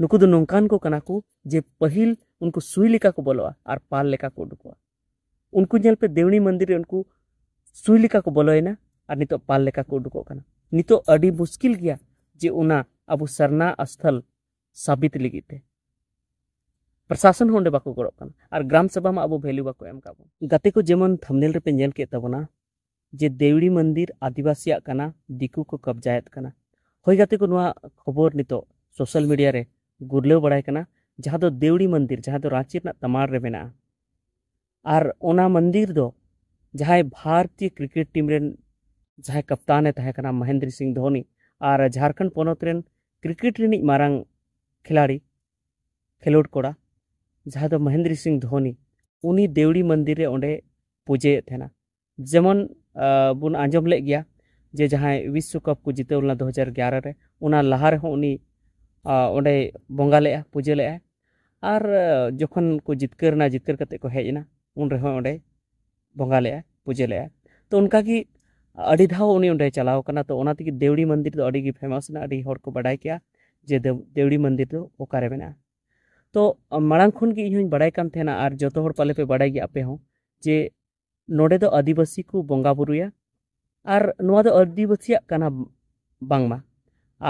नुक नौकान जे पहल उनको सुई लेका को बोलवा और पाल लेका को उडुकवा उनको जलपे देवणी मंदिर रे उनको सुई लेका को बोलोयना और नितो पाल लेका को उडुको कना नितो अडी मुश्किल गया जे उना अब सरना स्थल साबित लिगिते प्रशासन होंडे बाको गड़ो कना और ग्राम सभा में अब वैल्यू बाको एम काबो गते को जेमन थंबनेल रे पे जेल के तबना जे देवड़ी मंदिर आदिवासिया आ कना दिकु को कब्जायत कना होय गते को नुआ खबर नितो सोशल मीडिया रे गुरलव बड़ा जहाँ देवड़ी मंदिर जहाँ रांची तमाड़े मेना और मंदिर दो जहाँ भारतीय क्रिकेट टीम रेन जहाँ कप्तान तहकना महेंद्र सिंह धोनी और झारखंड पोत क्रिकेट रिनी खिलाड़ी खेलोड कोड़ा जहाँ महेंद्र सिंह धोनी उन देवड़ी मंदिर रे पूजे थेना जेमन बन आजम ले गया जे जहाँ विश्व कप को जितना दो हजार ग्यारह लहा रहे ᱚᱸᱰᱮᱭ ᱵᱚᱸᱜᱟ ᱞᱮᱜᱼᱟ ᱯᱩᱡᱟᱹ ᱞᱮᱜᱼᱟ ᱟᱨ ᱡᱚᱠᱷᱚᱱ ᱠᱚ ᱡᱤᱛᱠᱟᱹᱨ ᱮᱱᱟ ᱡᱤᱛᱠᱟᱹᱨ ᱠᱟᱛᱮᱫ ᱠᱚ ᱦᱮᱡ ᱮᱱᱟ ᱩᱱ ᱨᱮᱦᱚᱸ ᱚᱸᱰᱮᱭ ᱵᱚᱸᱜᱟ ᱞᱮᱜᱼᱟ ᱯᱩᱡᱟᱹ ᱞᱮᱜᱼᱟ ᱛᱚ ᱚᱱᱠᱟᱜᱮ ᱟᱹᱰᱤ ᱫᱷᱟᱣ ᱩᱱᱤ ᱚᱸᱰᱮᱭ ᱪᱟᱞᱟᱣ ᱠᱟᱱᱟ ᱛᱚ ᱚᱱᱟ ᱛᱮᱜᱮ ᱫᱮᱣᱲᱤ ᱢᱚᱱᱫᱤᱨ ᱫᱚ ᱟᱹᱰᱤᱜᱮ ᱯᱷᱮᱢᱟᱥ ᱮᱱᱟ ᱟᱹᱰᱤ ᱦᱚᱲ ᱠᱚ ᱵᱟᱰᱟᱭ ᱠᱮᱜᱼᱟ ᱡᱮ ᱫᱮᱣᱲᱤ ᱢᱚᱱᱫᱤᱨ ᱫᱚ ᱚᱠᱟᱨᱮ ᱢᱮᱱᱟᱜᱼᱟ ᱛᱚ ᱢᱟᱲᱟᱝ ᱠᱷᱚᱱ ᱜᱮ ᱤᱧᱦᱚᱧ ᱵᱟᱰᱟᱭ ᱠᱟᱱ ᱛᱟᱦᱮᱱᱟ ᱟᱨ ᱡᱚᱛᱚ ᱦᱚᱲ ᱯᱟᱞᱮ ᱯᱮ ᱵᱟᱰᱟᱭ ᱜᱮᱭᱟ ᱟᱯᱮ ᱦᱚᱸ ᱡᱮ ᱱᱚᱰᱮ ᱫᱚ ᱟᱹᱫᱤᱵᱟᱹᱥᱤ ᱠᱚ ᱵᱚᱸᱜᱟ ᱵᱩᱨᱩᱭᱟ ᱟᱨ ᱱᱚᱣᱟ ᱫᱚ ᱟᱹᱫᱤᱵᱟᱹᱥᱤᱭᱟᱜ ᱠᱟᱱᱟ ᱵᱟᱝᱢᱟ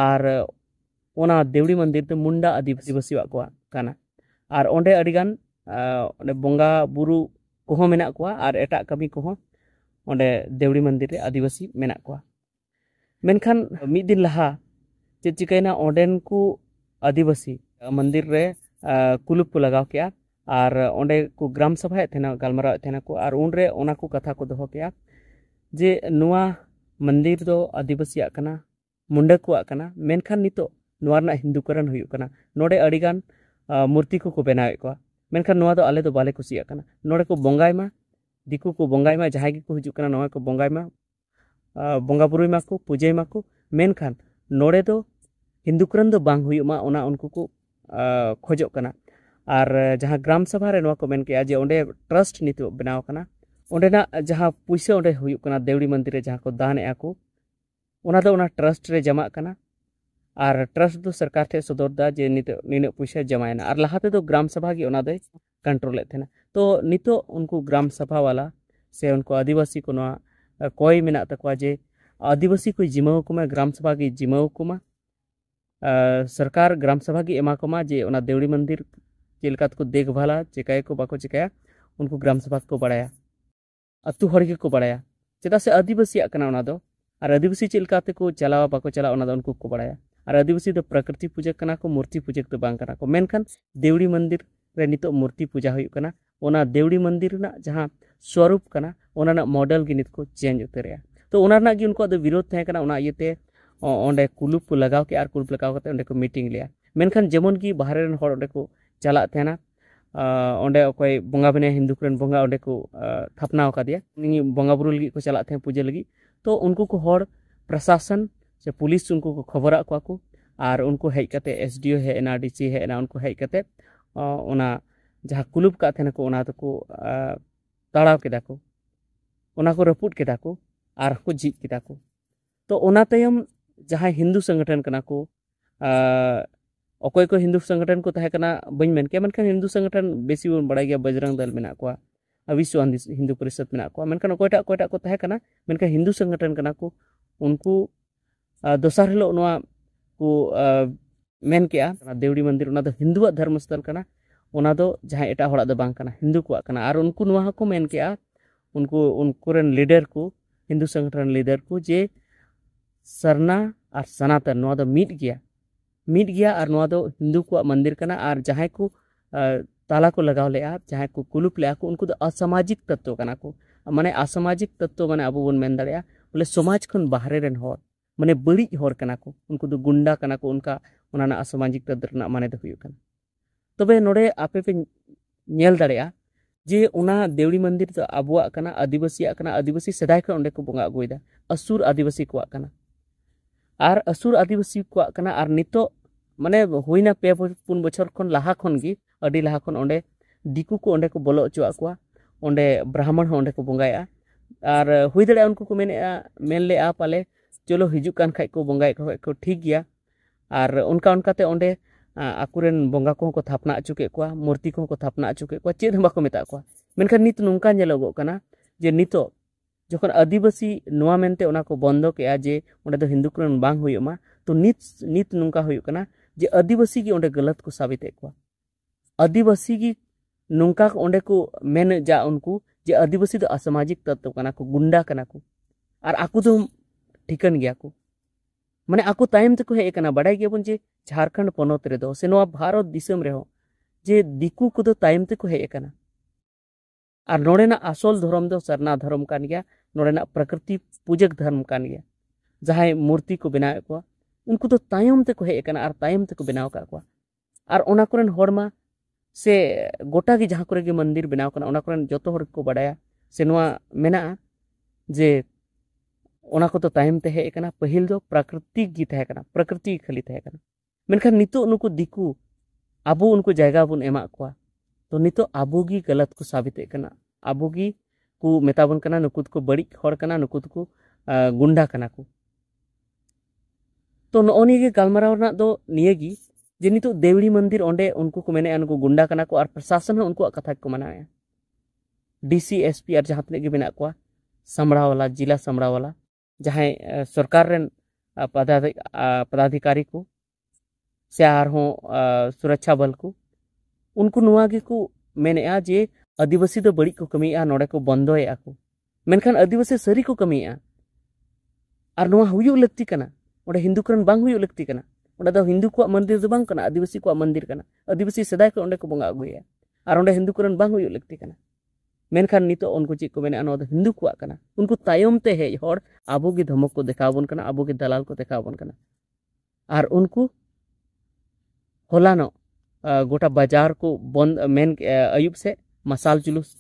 ᱟᱨ ᱚᱱᱟ ᱫᱮᱣᱲᱤ ᱢᱚᱱᱫᱤᱨ ᱫᱚ ᱢᱩᱱᱰᱟ ᱟᱹᱫᱤᱵᱟᱹᱥᱤᱣᱟᱜ ᱠᱚᱣᱟ ᱠᱟᱱᱟ ᱟᱨ ᱚᱸᱰᱮ ᱟᱹᱰᱤᱜᱟᱱ ᱚᱸᱰᱮ ᱵᱚᱸᱜᱟ ᱵᱩᱨᱩ ᱠᱚᱦᱚᱸ ᱢᱮᱱᱟᱜ ᱠᱚᱣᱟ ᱟᱨ ᱮᱴᱟᱜ ᱠᱟᱹᱢᱤ ᱠᱚᱦᱚᱸ ᱚᱸᱰᱮ ᱫᱮᱣᱲᱤ ᱢᱚᱱᱫᱤᱨ ᱨᱮ ᱟᱹᱫᱤᱵᱟᱹᱥᱤ ᱢᱮᱱᱟᱜ ᱠᱚᱣᱟ ᱢᱮᱱᱠᱷᱟᱱ ᱢᱤᱫ ᱫᱤᱱ ᱞᱟᱦᱟ ᱪᱮᱫ ᱪᱤᱠᱟᱹᱭᱮᱱᱟ ᱚᱸᱰᱮᱱ ᱠᱚ ᱟᱹᱫᱤᱵᱟᱹᱥᱤ ᱢᱚᱱᱫᱤᱨ ᱨᱮ ᱠᱩᱞᱩᱯ ᱠᱚ ᱞᱟᱜᱟᱣ ᱠᱮᱜᱼᱟ ᱟᱨ ᱚᱸᱰᱮ ᱠᱚ ᱜᱨᱟᱢ ᱥᱚᱵᱷᱟᱭᱮᱫ ᱛᱟᱦᱮᱱᱟ ᱜᱟᱞᱢᱟᱨᱟᱣᱮᱫ ᱛᱟᱦᱮᱱᱟ ᱠᱚ ᱟᱨ ᱩᱱᱨᱮ ᱚᱱᱟ ᱠᱚ ᱠᱟᱛᱷᱟ ᱠᱚ ᱫᱚᱦᱚ ᱠᱮᱜᱼᱟ ᱡᱮ ᱱᱚᱣᱟ ᱢᱚᱱᱫᱤᱨ ᱫᱚ ᱟᱹᱫᱤᱵᱟᱹᱥᱤᱭᱟᱜ ᱠᱟᱱᱟ ᱢᱩᱱᱰᱟᱹ ᱠᱚᱣᱟᱜ ᱠᱟᱱᱟ ᱢᱮᱱᱠᱷᱟᱱ ᱱᱤᱛᱚᱜ नवा हिंदूकरण होना नोड़े मूर्ति को बनाए को मेखान आले तो बाले कुसिया नोड़े को बंगाईमा दिकू को बंगाईमा जहाँ को हजार नवा को बंगाईमा बंगा बुरुमा को पूजेमा को मेखान नोड़े तो हिंदूकरण तो बांग उनको को खोजना और जहाँ ग्राम सभा को मन जे अं ट्रस्ट नित बना अंना पैसा अंक देवड़ी मंदिर जहाँ को दान को ट्रस्ट जमा करना और ट्रस्ट तो सरकार ठे सदर दा जे नित निने पुशा जमायना आर लाहाते दो ग्राम सभा गी ओना कंट्रोल लेते ना तो नितो उनको ग्राम सभा वाला से उनको आदिवासी को ना कोई मिना तकवा जे आदिवासी को जिमा को मा ग्राम सभा गी जिमा को मा सरकार ग्राम सभा गी एमा को मा जे ओना देवड़ी मंदिर चेलकात को देखभाला चेकाय को बाको चेकाया उनको ग्राम सभा को बड़ा अतु हर के को बढ़ाया चेदा से आदिवासी आकना आदिवासी चेलकाते को चलावा बाको चला उनको को बढ़ाया और आदिवासी प्रकृति पूजा करना को मूर्ति पूजा तो बांग करना को मेनखान देवड़ी मंदिर रे नितो मूर्ति पूजा हुई करना ओना देवड़ी मंदिर ना जहाँ स्वरूप करना ओना मॉडल की नित को चेंज उतरे तो ओना गे उनको दो विरोध तहे करना ओना इते ओंडे कुलूप को लगाव के और कुलूप लगाव करते ओंडे को मीटिंग लिया मेनखान जेमन की बाहर रेन होड़ ओंडे को चला तेना ओंडे ओकोय बंगा बने हिंदू करन बंगा ओंडे को थापना दिया बंगा बुरु लगी को चला थे पूजा लगी तो उनको को होड़ प्रशासन से पुलिस उनको को खबर को आर उनको हज एस डी ओ हे एन डी सी हेना उनको हज कर जहाँ कुलूब कहते ताड़ को रपूद तो के जीत के तम तो तो जहाँ हिंदू संगठन करना को अकय को हिंदू संगठन को बी मन मनखान हिंदू संगठन बेसि बड़ा गया बजरंग दल में विश्व हिंदू परिषद मेखान अकयटा अकयटा को हिंदू संगठन करना को उनको दसार हिलोना को देवड़ी मंदिर तो तो हिंदू धर्म धर्मस्थल एट हिंदू को उनको को उनको उनको लीडर को हिंदू संगठन लीडर को जे सरना और सनातन तो मीट हिंदू को मंदिर का और जहाँ को ताला को लगा ले जहाँ को कुलूप ले उनको असामाजिक तत्व को माने असामाजिक तत्व माने अब बोन दें बोले समाज खन बाहर ᱢᱟᱱᱮ ᱵᱟᱹᱲᱤᱡ ᱦᱚᱲ ᱠᱟᱱᱟ ᱠᱚ ᱩᱱᱠᱩ ᱫᱚ ᱜᱩᱱᱰᱟ ᱠᱟᱱᱟ ᱠᱚ ᱚᱱᱠᱟ ᱚᱱᱟ ᱨᱮᱱᱟᱜ ᱥᱟᱢᱟᱡᱤᱠ ᱛᱚᱫᱽ ᱨᱮᱱᱟᱜ ᱢᱟᱱᱮ ᱫᱚ ᱦᱩᱭᱩᱜ ᱠᱟᱱᱟ ᱛᱚᱵᱮ ᱱᱚᱰᱮ ᱟᱯᱮ ᱯᱮ ᱧᱮᱞ ᱫᱟᱲᱮᱭᱟᱜᱼᱟ ᱡᱮ ᱚᱱᱟ ᱫᱮᱣᱲᱤ ᱢᱚᱱᱫᱤᱨ ᱫᱚ ᱟᱵᱚᱣᱟᱜ ᱠᱟᱱᱟ ᱟᱹᱫᱤᱵᱟᱹᱥᱤᱭᱟᱜ ᱠᱟᱱᱟ ᱟᱹᱫᱤᱵᱟᱹᱥᱤ ᱥᱮᱫᱟᱭ ᱠᱷᱚᱱ ᱚᱸᱰᱮ ᱠᱚ ᱵᱚᱸᱜᱟ ᱟᱹᱜᱩᱭᱮᱫᱟ ᱟᱹᱥᱩᱨ ᱟᱹᱫᱤᱵᱟᱹᱥᱤ ᱠᱚᱣᱟᱜ ᱠᱟᱱᱟ ᱟᱨ ᱟᱹᱥᱩᱨ ᱟᱹᱫᱤᱵᱟᱹᱥᱤ ᱠᱚᱣᱟᱜ ᱠᱟᱱᱟ ᱟᱨ ᱱᱤᱛᱚᱜ ᱢᱟᱱᱮ ᱦᱩᱭᱱᱟ ᱯᱮ ᱯᱩᱱ ᱵᱚᱪᱷᱚᱨ ᱠᱷᱚᱱ ᱞᱟᱦᱟ ᱠᱷᱚᱱ ᱜᱮ ᱟᱹᱰᱤ ᱞᱟᱦᱟ ᱠᱷᱚᱱ ᱚᱸᱰᱮ ᱫᱤᱠᱩ ᱠᱚ ᱚᱸᱰᱮ ᱠᱚ ᱵᱚᱞᱚ ᱦᱚᱪᱚᱣᱟᱜ ᱠᱚᱣᱟ ᱚᱸᱰᱮ ᱵᱨᱟᱦᱢᱚᱬ ᱦᱚᱸ ᱚᱸᱰᱮ ᱠᱚ ᱵᱚᱸᱜᱟᱭᱟ ᱟᱨ ᱦᱩᱭ ᱫᱟᱲᱮᱭᱟᱜᱼᱟ ᱩᱱᱠᱩ ᱠᱚ ᱢᱮᱱᱮᱫᱼᱟ ᱢᱮᱱ ᱞᱮᱫᱼᱟ ᱯᱟᱞᱮ चलो हिजुक खाज को बंगाई खाज को ठीक गया और उनका उनका ते ओंडे आकुरेन बंगा को थापना चुके को मूर्ति को थापना चुके को चेद बाको मेता को मेनखान नित नुंका नेलोगो जे नितो जोखन आदिवासी नोआ मेनते को बंदो के जे ओंडे हिंदू कुरन बांग तो नित नित नुंका होयो जे आदिवासी की ओंडे गलत को साबित एको आदिवासी की नुंका ओंडे को मेन जा उनको जे आदिवासी तो असामाजिक तत्व कना को गुंडा कना को आर आकु ठिकन गया को माने आकु टाइम तक हे एकना बन जे झारखंड पनोत से भारत दिसम जे दिकु को दो तो टाइम तक हे एकना नोडेना असल धर्म दो सरना धरम कान गया नोडेना प्रकृति पूजक धर्म कान गया जहाय मूर्ति को बनाय को उनको तो टाइम तक हे एकना आर तक बनाव का से गोटा जहाँ को मंदिर बनाव जो ओना कोन को बडाया सेनोआ मेना जे ᱚᱱᱟ ᱠᱚᱫᱚ ᱛᱟᱭᱚᱢ ᱛᱮ ᱦᱮᱡ ᱟᱠᱟᱱᱟ ᱯᱟᱹᱦᱤᱞ ᱫᱚ ᱯᱨᱟᱠᱨᱤᱛᱤᱠ ᱜᱮ ᱛᱟᱦᱮᱸ ᱠᱟᱱᱟ ᱯᱨᱟᱠᱨᱤᱛᱤᱠ ᱠᱷᱟᱹᱞᱤ ᱛᱟᱦᱮᱸ ᱠᱟᱱᱟ ᱢᱮᱱᱠᱷᱟᱱ ᱱᱤᱛᱚᱜ ᱱᱩᱠᱩ ᱫᱤᱠᱩ ᱟᱵᱚ ᱩᱱᱠᱩ ᱡᱟᱭᱜᱟ ᱵᱚᱱ ᱮᱢᱟᱜ ᱠᱚᱣᱟ ᱛᱚ ᱱᱤᱛᱚᱜ ᱟᱵᱚ ᱜᱮ ᱜᱟᱞᱟᱛ ᱠᱚ ᱥᱟᱵᱤᱛᱮᱜ ᱠᱟᱱᱟ ᱟᱵᱚ ᱜᱮ ᱠᱚ ᱢᱮᱛᱟᱵᱚᱱ ᱠᱟᱱᱟ ᱱᱩᱠᱩ ᱫᱚᱠᱚ ᱵᱟᱹᱲᱤᱡ ᱦᱚᱲ ᱠᱟᱱᱟ ᱱᱩᱠᱩ ᱫᱚᱠᱚ ᱜᱩᱱᱰᱟ ᱠᱟᱱᱟ ᱠᱚ ᱛᱚ ᱱᱚᱜᱼᱚ ᱱᱤᱭᱟᱹ ᱜᱮ ᱜᱟᱞᱢᱟᱨᱟᱣ ᱨᱮᱱᱟᱜ ᱫᱚ ᱱᱤᱭᱟᱹᱜᱮ ᱡᱮ ᱱᱤᱛᱚᱜ ᱫᱮᱣᱲᱤ ᱢᱚᱱᱫᱤᱨ ᱚᱸᱰᱮ ᱩᱱᱠᱩ ᱠᱚ ᱢᱮᱱᱮᱜᱼᱟ ᱱᱩᱠᱩ ᱜᱩᱱᱰᱟ ᱠᱟᱱᱟ ᱠᱚ ᱟᱨ ᱯᱨᱚᱥᱟᱥᱚᱱ ᱦᱚᱸ ᱩᱱᱠᱩᱣᱟᱜ ᱠᱟᱛᱷᱟ ᱜᱮᱠᱚ ᱢᱟᱱᱟᱣᱮᱜᱼᱟ ᱰᱤᱥᱤ ᱮᱥᱯᱤ ᱟᱨ ᱡᱟᱦᱟᱸ ᱛᱤᱱᱟᱹᱜ ᱜᱮ ᱢᱮᱱᱟᱜ ᱠᱚᱣᱟ ᱥᱟᱢᱲᱟᱣ ᱣᱟᱞᱟ ᱡᱤᱞᱟ ᱥᱟᱢᱲᱟᱣ ᱣᱟᱞᱟ सरकार पदाधिकारी को से हों सुरक्षा बल को उनको मेनेगा जे आदिवासी तो बड़ी को कमी नोड़े को बंदे को मेखान आदिवासी सारी को कमी और ना होती हिंदू कर लाती तो हिंदू को मंदिर तो आदिवासी को मंदिर आदिवासी सदा को बंगा अगुए और हिंदू कर लाती मेखान नित चेक हिंदू को उनको तयते हे अब धमक को देखा बन अब दलाल को देखा बन और उनको होलानो गोटा बाजार को बंद मेन अयुब से मसाल जुलूस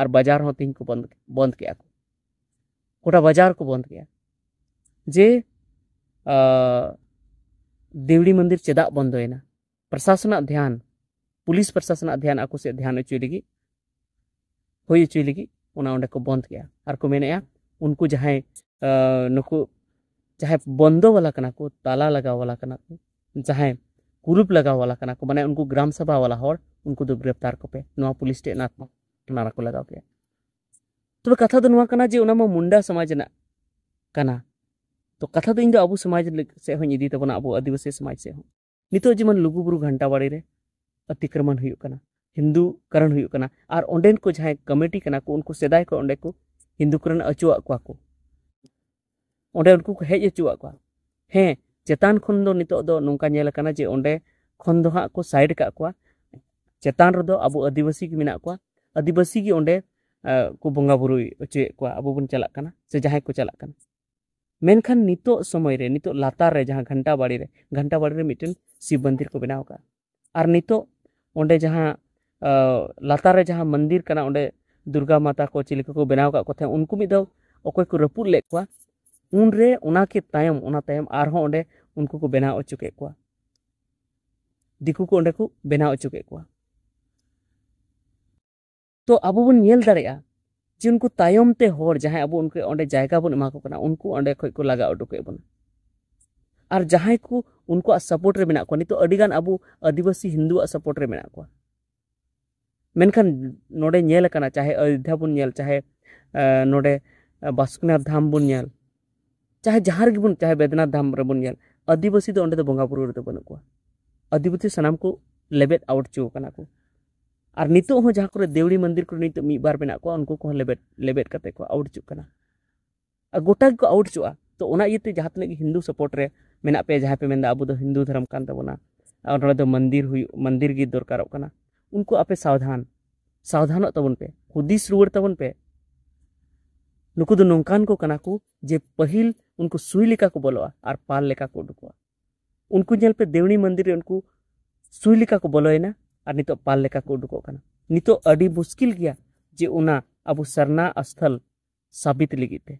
और बाजार तीन को बंद बंद के गोटा बाजार को बंद के जे देवड़ी मंदिर चेदा बंदना प्रशासन ध्यान पुलिस प्रशासन ध्यान आपको सब ध्यान अचू लगी ᱦᱩᱭ ᱦᱚᱪᱚᱭ ᱞᱟᱹᱜᱤᱫ ᱚᱱᱟ ᱚᱸᱰᱮ ᱠᱚ ᱵᱚᱱᱫ ᱠᱮᱜᱼᱟ ᱟᱨ ᱠᱚ ᱢᱮᱱᱮᱜᱼᱟ ᱩᱱᱠᱩ ᱡᱟᱦᱟᱸᱭ ᱱᱩᱠᱩ ᱡᱟᱦᱟᱸᱭ ᱵᱚᱱᱫᱚ ᱵᱟᱞᱟ ᱠᱟᱱᱟ ᱠᱚ ᱛᱟᱞᱟ ᱞᱟᱜᱟᱣ ᱵᱟᱞᱟ ᱠᱟᱱᱟ ᱠᱚ ᱡᱟᱦᱟᱸᱭ ᱠᱩᱨᱩᱯ ᱞᱟᱜᱟᱣ ᱵᱟᱞᱟ ᱠᱟᱱᱟ ᱠᱚ ᱢᱟᱱᱮ ᱩᱱᱠᱩ ᱜᱨᱟᱢ ᱥᱚᱵᱷᱟ ᱵᱟᱞᱟ ᱦᱚᱲ ᱩᱱᱠᱩ ᱫᱚ ᱜᱨᱮᱯᱛᱟᱨ ᱠᱚᱯᱮ ᱱᱚᱣᱟ ᱯᱩᱞᱤᱥ ᱴᱷᱮᱱ ᱱᱟᱨᱟ ᱠᱚ ᱞᱟᱜᱟᱣ ᱠᱮᱜᱼᱟ ᱛᱚᱵᱮ ᱠᱟᱛᱷᱟ ᱫᱚ ᱱᱚᱣᱟ ᱠᱟᱱᱟ ᱡᱮ ᱚᱱᱟ ᱢᱟ ᱢᱩᱱᱰᱟ ᱥᱚᱢᱟᱡᱽ ᱨᱮᱱᱟᱜ ᱠᱟᱱᱟ ᱛᱚ ᱠᱟᱛᱷᱟ ᱫᱚ ᱤᱧ ᱫᱚ ᱟᱵᱚ ᱥᱚᱢᱟᱡᱽ ᱥᱮᱫ ᱦᱚᱸᱧ ᱤᱫᱤ ᱛᱟᱵᱚᱱᱟ ᱟᱵᱚ ᱟᱹᱫᱤᱵᱟᱹᱥᱤ ᱥᱚᱢᱟᱡᱽ ᱥᱮᱫ ᱦᱚᱸ ᱱᱤᱛᱚᱜ ᱡᱮᱢᱚᱱ ᱞᱩᱜᱩᱵᱩᱨᱩ ᱜᱷᱟᱱᱴᱟ ᱵᱟᱲᱤ ᱨᱮ ᱚᱛᱤᱠᱨᱚᱢᱚᱱ ᱦᱩᱭᱩᱜ ᱠᱟᱱᱟ हिंदू करण और अंडन को जहां कमेटी करना उनको सेदाय को हिंदू करण अचुआ को अंडे उनको को हेज अचुआ को जे अंडे खन हाँ को साइड का को चेतान अब आदिवासी की को आदिवासी की अंडे को बंगा बुरु अचे को अब बन चला से जहां को चला करना समय रे नितो लातार रे घंटा बाड़ी घंटा बाड़ी रे शिव मंदिर को बनाव और नितो अंडे जहां लातारे जहाँ मंदिर का दुर्गा माता को चिली को बनाव का थे उनको मिद अकय को रपूद ले उनरे उनके तायम उना तायम आर हो उन्हें उनको को बना चुके को दिको को उन्हें को बना चुके को तो अब बन येल दरेया जी उनको तायम ते होर जहाँ अब उनके उन्हें जायगा बन इमाको करना उनको उन्हें कोई को लगा उड़ के बन और जहाँ को उनको सपोर्ट बना को तो अड़ीगन अब आदिवासी हिंदू सपोर्ट बना को मेनखान नोडे चाहे अयोध्या बन चाहे नोडे बासुकीनाथ धाम बन चाहे जहां रेबन चाहे बेदनाथ धाम रेबन आदिवासी तो अंत बंगा बुरु रे बनू आदिवासी सामान को लेबे आउट चोकना को और नित देवड़ी मंदिर को नित बार मेना को उनको को लेबेद लेबेद को आउट चोकना गोटा को आउट चोआ तो उनाते जहाँ तक हिंदू सपोर्ट रे पे जहाँ पे मेंदा अब हिंदू धर्म कान और मंदिर हुई मंदिर की दरकार उनको आपे सावधान सावधान पे हदीस रुआड़ताबन पे नुक नौकान को कना को जे पहिल उनको सुई लेका को बोलो और पाल लेका को उडुको उनको जलपे देवणी मंदिर उनको सुई लेका को बोलोना और नित पाल लेका को उडुको कना नित अडी मुश्किल गया जे उना अब सरना स्थल साबित लिगिते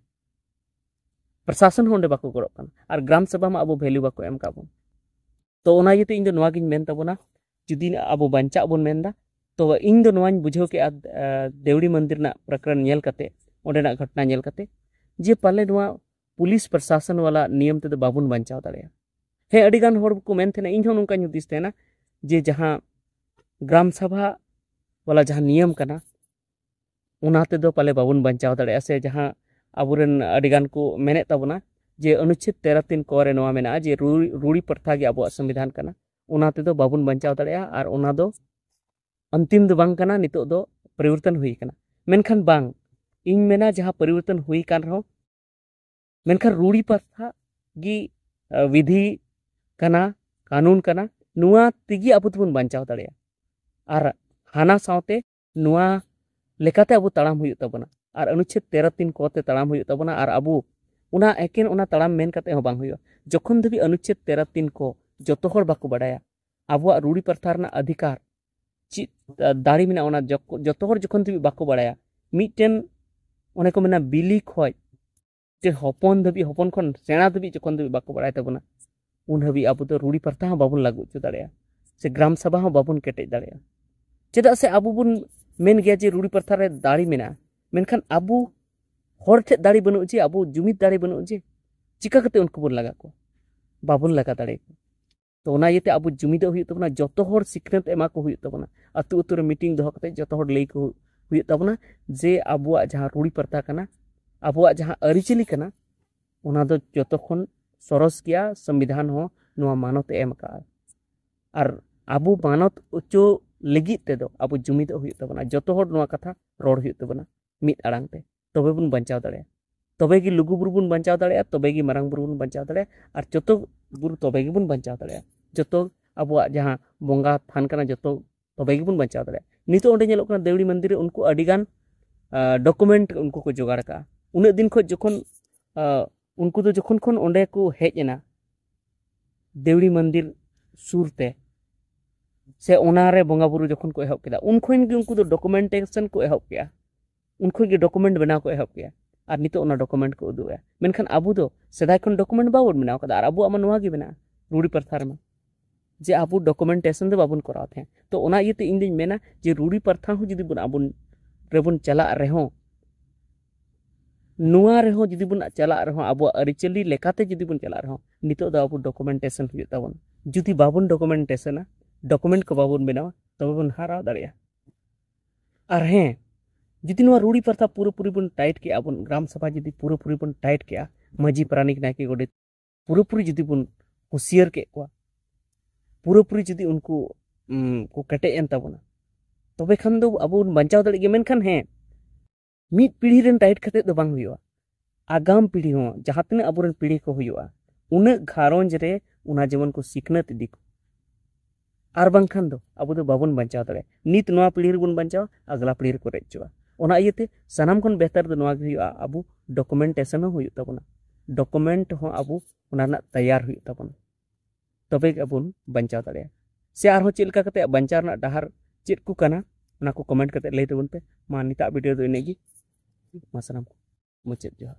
प्रशासन होंडे बाको गड़ो कना और ग्राम सभा में अब वैल्यू बाको एम काबो तो उना ये तो इन नवागिन मेन तबोना ᱡᱩᱫᱤ ᱟᱵᱚ ᱵᱟᱧᱪᱟᱜ ᱵᱚᱱ ᱢᱮᱱᱫᱟ ᱛᱚ ᱤᱧ ᱫᱚ ᱱᱚᱣᱟᱧ ᱵᱩᱡᱷᱟᱹᱣ ᱠᱮᱜᱼᱟ ᱫᱮᱣᱲᱤ ᱢᱚᱱᱫᱤᱨ ᱨᱮᱱᱟᱜ ᱯᱨᱚᱠᱨᱚᱱ ᱧᱮᱞ ᱠᱟᱛᱮ ᱚᱸᱰᱮᱱᱟᱜ ᱜᱷᱚᱴᱚᱱᱟ ᱧᱮᱞ ᱠᱟᱛᱮ ᱡᱮ ᱯᱟᱞᱮ ᱱᱚᱣᱟ ᱯᱩᱞᱤᱥ ᱯᱨᱚᱥᱟᱥᱚᱱ ᱣᱟᱞᱟ ᱱᱤᱭᱚᱢ ᱛᱮᱫᱚ ᱵᱟᱵᱚᱱ ᱵᱟᱧᱪᱟᱣ ᱫᱟᱲᱮᱭᱟᱜᱼᱟ ᱦᱮᱸ ᱟᱹᱰᱤᱜᱟᱱ ᱦᱚᱲ ᱠᱚ ᱢᱮᱱ ᱛᱟᱦᱮᱱᱟ ᱤᱧᱦᱚᱸ ᱱᱚᱝᱠᱟᱧ ᱦᱩᱫᱤᱥ ᱛᱟᱦᱮᱱᱟ ᱡᱮ ᱡᱟᱦᱟᱸ ᱜᱨᱟᱢ ᱥᱚᱵᱷᱟ ᱣᱟᱞᱟ ᱡᱟᱦᱟᱸ ᱱᱤᱭᱚᱢ ᱠᱟᱱᱟ ᱚᱱᱟ ᱛᱮᱫᱚ ᱯᱟᱞᱮ ᱵᱟᱵᱚᱱ ᱵᱟᱧᱪᱟᱣ ᱫᱟᱲᱮᱭᱟᱜᱼᱟ ᱥᱮ ᱡᱟᱦᱟᱸ ᱟᱵᱚᱨᱮᱱ ᱟᱹᱰᱤᱜᱟᱱ ᱠᱚ ᱢᱮᱱᱮᱫ ᱛᱟᱵᱚᱱᱟ ᱡᱮ अनुच्छेद तेरह तीन को नवा में जे रूढ़ी प्रथा के अब संविधान तो बाबन बचाव दाड़ा अंतिम दो होना बांग इन जहाँ परिवर्तन हुई रहो मेखान रूड़ी पाथा विधि कना कानून कना नुआ तिगी अब तो बचाव दर हाना लेकाते अब तड़ाम होना और अनुच्छेद तेरह तीन कहते तड़ाम होना और अब एकेन तड़ाम जखन धाबी अनुच्छेद तेरह तीन को जो बाको बाडाया आबोआ रुड़ी पारथारना अधिकार चि दारी मेना जो जो जखन तबी बाको बाडाया मिटेन ओने को मेना बिली खय ते हपन खन सेना दबी जखन तबी बाको बाडाय तबना उन हबी आबो तो रुड़ी पारथा हा बाबुन लागु छ दाडया से ग्राम सभा हा बाबुन केटेज दाडया चेदा से आबो बुन मेन गया जे रूड़ी पारथा रे दारी मेना मेनखान आबो हर ठे दाड़ी बनू जे अब जुमित दाड़ी बनू जे चिका उनको बन लगा को बाबन लगा दाड़े तो ओना ये अब जुमिद हुई जो सिकनत एमा को हुई मीटिंग दो जो लई को हुई जे अब जहाँ रूड़ी पाता अब जहाँ का जो जो सरस गया संविधान हो मानत एम का और अब मानत उचो लगी अब जुमिद हुई जो कथा रोड हुई मिद आड़ांगते तबे बन बचाव दाड़ा तबे लुगुबुरु बन बचाव दाड़ा तबे मांग बुरु बन बचाव दाड़ा और जो बुरु तबे बन बचाव दाड़ा ᱡᱚᱛᱚ ᱟᱵᱚᱣᱟᱜ ᱡᱟᱦᱟᱸ ᱵᱚᱸᱜᱟ ᱛᱷᱟᱱ ᱠᱟᱱᱟ ᱡᱚᱛᱚ ᱛᱚᱵᱮ ᱜᱮᱵᱚᱱ ᱵᱟᱧᱪᱟᱣ ᱫᱟᱲᱮᱭᱟᱜᱼᱟ ᱱᱤᱛᱚᱜ ᱚᱸᱰᱮ ᱧᱮᱞᱚᱜ ᱠᱟᱱᱟ ᱫᱮᱣᱲᱤ ᱢᱚᱱᱫᱤᱨ ᱨᱮ ᱩᱱᱠᱩ ᱟᱹᱰᱤᱜᱟᱱ ᱰᱚᱠᱩᱢᱮᱱᱴ ᱩᱱᱠᱩ ᱠᱚ ᱡᱚᱜᱟᱲ ᱠᱟᱜᱼᱟ ᱩᱱᱟᱹᱜ ᱫᱤᱱ ᱠᱷᱚᱱ ᱡᱚᱠᱷᱚᱱ ᱩᱱᱠᱩ ᱫᱚ ᱡᱚᱠᱷᱚᱱ ᱠᱷᱚᱱ ᱚᱸᱰᱮ ᱠᱚ ᱦᱮᱡ ᱮᱱᱟ ᱫᱮᱣᱲᱤ ᱢᱚᱱᱫᱤᱨ ᱥᱩᱨ ᱛᱮ ᱥᱮ ᱚᱱᱟᱨᱮ ᱵᱚᱸᱜᱟ ᱵᱩᱨᱩ ᱡᱚᱠᱷᱚᱱ ᱠᱚ ᱮᱦᱚᱵ ᱠᱮᱫᱟ ᱩᱱ ᱠᱷᱚᱱ ᱜᱮ ᱩᱱᱠᱩ ᱫᱚ ᱰᱚᱠᱩᱢᱮᱱᱴᱮᱥᱚᱱ ᱠᱚ ᱮᱦᱚᱵ ᱠᱮᱜᱼᱟ ᱩᱱ ᱠᱷᱚᱱ ᱜᱮ ᱰᱚᱠᱩᱢᱮᱱᱴ ᱵᱮᱱᱟᱣ ᱠᱚ ᱮᱦᱚᱵ ᱠᱮᱜᱼᱟ ᱟᱨ ᱱᱤᱛᱚᱜ ᱚᱱᱟ ᱰᱚᱠᱩᱢᱮᱱᱴ ᱠᱚ ᱩᱫᱩᱜᱼᱟ ᱢᱮᱱᱠᱷᱟᱱ ᱟᱵᱚ ᱫᱚ ᱥᱮᱫᱟᱭ ᱠᱷᱚᱱ ᱰᱚᱠᱩᱢᱮᱱᱴ ᱵᱟᱵᱚᱱ ᱵᱮᱱᱟᱣ ᱠᱟᱫᱟ ᱟᱨ ᱟᱵᱚᱣᱟᱜ ᱢᱟ ᱱᱚᱣᱟ ᱜᱮ ᱢᱮᱱᱟᱜᱼᱟ ᱨᱩᱲᱤ ᱯᱟᱨᱛᱷᱟ ᱨᱮᱢᱟ जे आप डकुमेंटेशन दे बाबुन कराओ थे तो, तो मेना जे रूरी प्रथा हो जिदी चला रहे हो नुआ रहे हो जिदी बुन चला रहे हो लेकाते जिदी बुन चला रहे डकुमेंटेशन हुए तबन जुदी बाबुन डकुमेंटेशन आ डकुमेंट को बाबुन बनावा तब बुन हारा दरिया अर हैं जिदी नुआ रूरी प्रथा टाइट के आबुन ग्राम सभा जिदी पूरे पूरी टाइट के माजी मजी प्राणिक नाके गोडे पूरे पूरी जिदी बुन होशियर के कोआ पूरापूरी जुदी उनको को कटेजन तब खान अब बचाव दिखान हे मिट पीढ़ी रेन राइट खाते तो बांग आगाम पीढ़ी हों जहाँ तीन अब पीढ़ी को उन्ना गारंज रे उना को सिकनत इदी को और बाखान अब बाबन बचा दें नित पीढ़ी रेबन बचा अगला पीढ़ी रेक रेजोना सामान खन बेहतर अब डकुमेंटेशन डकुमेंट हों अब तैयार होता ᱛᱚᱵᱮ ᱜᱮᱵᱚᱱ ᱵᱟᱧᱪᱟᱣ ᱫᱟᱲᱮᱭᱟᱜᱼᱟ ᱥᱮ ᱟᱨᱦᱚᱸ ᱪᱮᱫ ᱞᱮᱠᱟ ᱠᱟᱛᱮ ᱵᱟᱧᱪᱟᱣ ᱨᱮᱱᱟᱜ ᱰᱟᱦᱟᱨ ᱪᱮᱫ ᱠᱚ ᱠᱟᱱᱟ ᱚᱱᱟ ᱠᱚ ᱠᱚᱢᱮᱱᱴ ᱠᱟᱛᱮ ᱞᱟᱹᱭ ᱛᱟᱵᱚᱱ ᱯᱮ ᱢᱟ ᱱᱤᱛᱟᱜ ᱵᱷᱤᱰᱤᱭᱳ ᱫᱚ ᱤᱱᱟᱹᱜ ᱜᱮ ᱢᱟ ᱥᱟᱱᱟᱢ ᱠᱚ ᱢᱩᱪᱟᱹᱫ ᱡᱚᱦᱟᱨ